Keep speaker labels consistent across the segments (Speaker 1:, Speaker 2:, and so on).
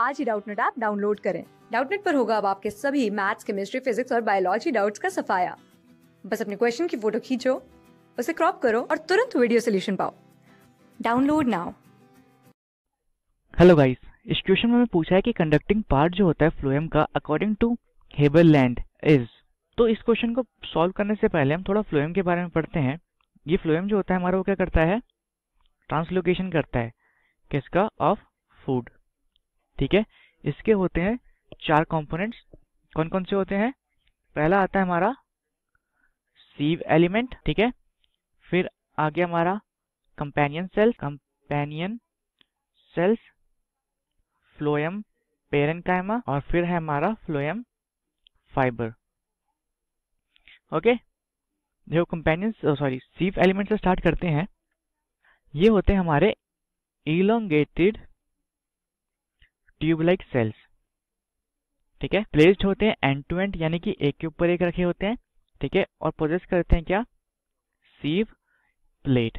Speaker 1: आज ही Doubtnut app download करें डाउटनेट पर होगा अब आपके सभी मैथ्स केमिस्ट्री फिजिक्स और बायोलॉजी डाउट्स का सफाया बस अपने क्वेश्चन की फोटो खींचो उसे क्रॉप करो और तुरंत वीडियो सोल्यूशन पाओ डाउनलोड नाउ
Speaker 2: हेलो गाइस इस क्वेश्चन में पूछा है कि कंडक्टिंग पार्ट जो होता है फ्लोएम का according to Haberland is तो इस क्वेश्चन को सॉल्व करने से पहले हम थोड़ा फ्लोएम के बारे में पढ़ते हैं ये फ्लोएम जो होता है हमारा वो क्या करता है ट्रांसलोकेशन करता है किसका ऑफ फूड ठीक है इसके होते हैं चार कंपोनेंट्स कौन कौन से होते हैं पहला आता है हमारा सीव एलिमेंट ठीक है फिर आगे हमारा companion cells companion cells phloem parenchyma और फिर है हमारा फ्लोएम फाइबर ओके जो कंपेनियन सॉरी सीव एलिमेंट से स्टार्ट करते हैं ये होते हैं हमारे इलोंगेटेड ट्यूब लाइक सेल्स ठीक है प्लेस्ड होते हैं एंड टू एंड यानी कि एक के ऊपर एक रखे होते हैं ठीक है और प्रोजेस करते हैं क्या सीव प्लेट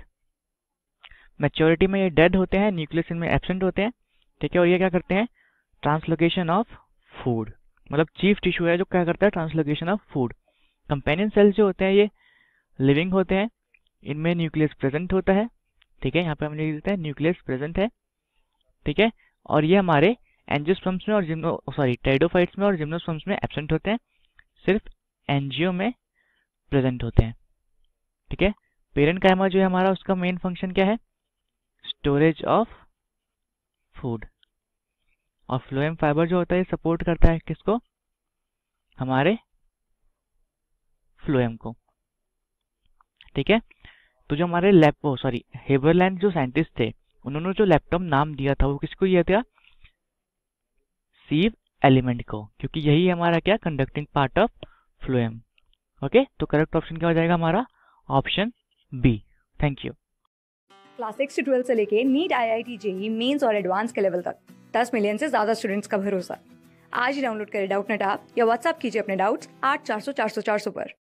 Speaker 2: मेच्योरिटी में ये डेड होते हैं न्यूक्लियस इनमें एबसेंट होते हैं ठीक है और ये क्या करते हैं ट्रांसलोकेशन ऑफ फूड मतलब चीफ टिश्यू है जो क्या करता है translocation of food companion cells जो होते हैं ये लिविंग होते हैं इनमें न्यूक्लियस प्रेजेंट होता है ठीक है यहाँ पे हम लिख देते हैं न्यूक्लियस प्रेजेंट है ठीक है और ये हमारे एनजियोस्पर्म्स में और जिम्नो सॉरी टाइडोफाइट्स में और जिम्नोस्पर्म्स में एबसेंट होते हैं सिर्फ एनजीओ में प्रेजेंट होते हैं ठीक है पेरेंट कैमा जो है हमारा उसका मेन फंक्शन क्या है स्टोरेज ऑफ फूड और फ्लोएम फाइबर जो होता है सपोर्ट करता है किसको हमारे फ्लोएम को ठीक है तो जो हमारे लैप सॉरी हेबरलैंड जो साइंटिस्ट थे उन्होंने जो लैपटॉप नाम दिया था वो किसको दिया था रिसीव एलिमेंट को क्योंकि यही हमारा क्या conducting part of phloem okay तो करेक्ट ऑप्शन क्या हो जाएगा हमारा option B thank you
Speaker 1: class six से ट्वेल्थ से लेके NEET I I T JEE mains और एडवांस के लेवल तक दस मिलियन से ज्यादा स्टूडेंट्स का भरोसा आज ही डाउनलोड करें डाउट नेट ऐप या व्हाट्सएप कीजिए अपने डाउट्स आठ चार सौ चार सौ चार सौ पर